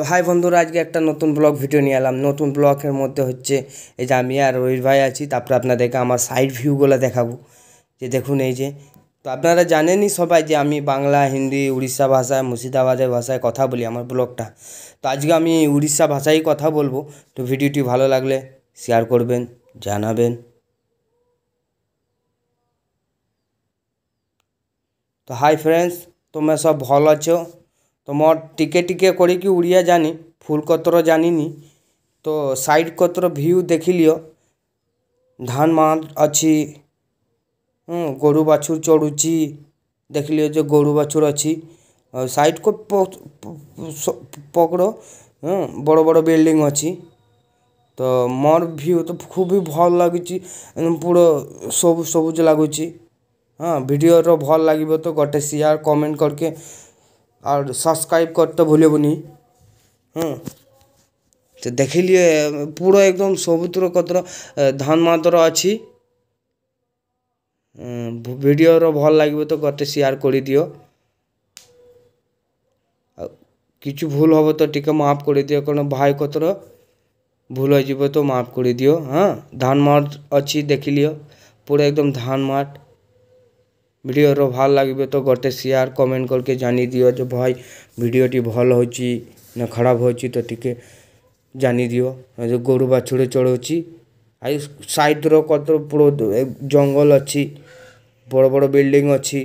তো হাই বন্ধুরা আজকে একটা নতুন ব্লগ ভিডিও নিয়ে এলাম নতুন ব্লগের মধ্যে হচ্ছে এই যে আমি আর রোহিত ভাই আছি তারপরে আপনাদেরকে আমার সাইড ভিউগুলো দেখাবো যে দেখুন এই যে তো আপনারা জানেনই সবাই যে আমি বাংলা হিন্দি উড়িষ্যা ভাষায় মুর্শিদাবাদের ভাষায় কথা বলি আমার ব্লগটা তো আজকে আমি উড়িষ্যা ভাষায় কথা বলবো তো ভিডিওটি ভালো লাগলে শেয়ার করবেন জানাবেন তো হাই ফ্রেন্ডস তোমরা সব ভালো আছো ତ ମୋର୍ ଟିକେ ଟିକେ କରିକି ଓଡ଼ିଆ ଜାନି ଫୁଲ୍ କତୁର ଜାନିନି ତ ସାଇଡ଼୍ କତୁର ଭିୟ୍ୟୁ ଦେଖିଲିଅ ଧାନ୍ ମାନ୍ ଅଛି ଗୋରୁ ବାଛୁର୍ ଚରୁଛି ଦେଖିଲିଅ ଯେ ଗୋରୁ ବାଛୁର୍ ଅଛି ଆଉ ସାଇଡ଼୍କୁ ପକଡ଼ ବଡ଼ ବଡ଼ ବିଲ୍ଡିଂ ଅଛି ତ ମୋର୍ ଭିୟ୍ୟୁ ତ ଖୁବ୍ ଭଲ୍ ଲାଗୁଛି ପୁରା ସବୁ ସବୁଜ ଲାଗୁଛି ହଁ ଭିଡ଼ିଓର ଭଲ୍ ଲାଗିବ ତ ଗୋଟେ ସେୟାର୍ କମେଣ୍ଟ୍ କରିକି আর সাবস্ক্রাইব করতে ভুলবনি হ্যাঁ তো ଦେଖିଲିଏ পুরো একদম সমুদ্র কত ধান মাত্র ଅଛି ভিডিওର ଭଲ ଲାଗିବ ତ ଗୋଟେ ସେୟାର କରିଦିଅ ଆଉ কিছু ভুল হব তো ଟିକେ মাফ করে দিও কারণ ভাই কতর ভুল হয়ে যাব তো মাফ করে দিও হ্যাঁ ধান মাঠ ଅଛି ଦେଖିଲିଅ পুরো একদম ধান মাঠ ଭିଡ଼ିଓର ଭଲ୍ ଲାଗିବ ତ ଗୋଟେ ସେୟାର୍ କମେଣ୍ଟ କରିକି ଜାନିଦିଅ ଯେ ଭାଇ ଭିଡ଼ିଓଟି ଭଲ ହେଉଛି ନା ଖରାପ ହେଉଛି ତ ଟିକେ ଜାନିଦିଅ ଯେଉଁ ଗୋରୁ ବାଛୁରୀ ଚଢ଼ଉଛି ଆଉ ସାଇଡ଼୍ର କତ ଜଙ୍ଗଲ ଅଛି ବଡ଼ ବଡ଼ ବିଲ୍ଡିଂ ଅଛି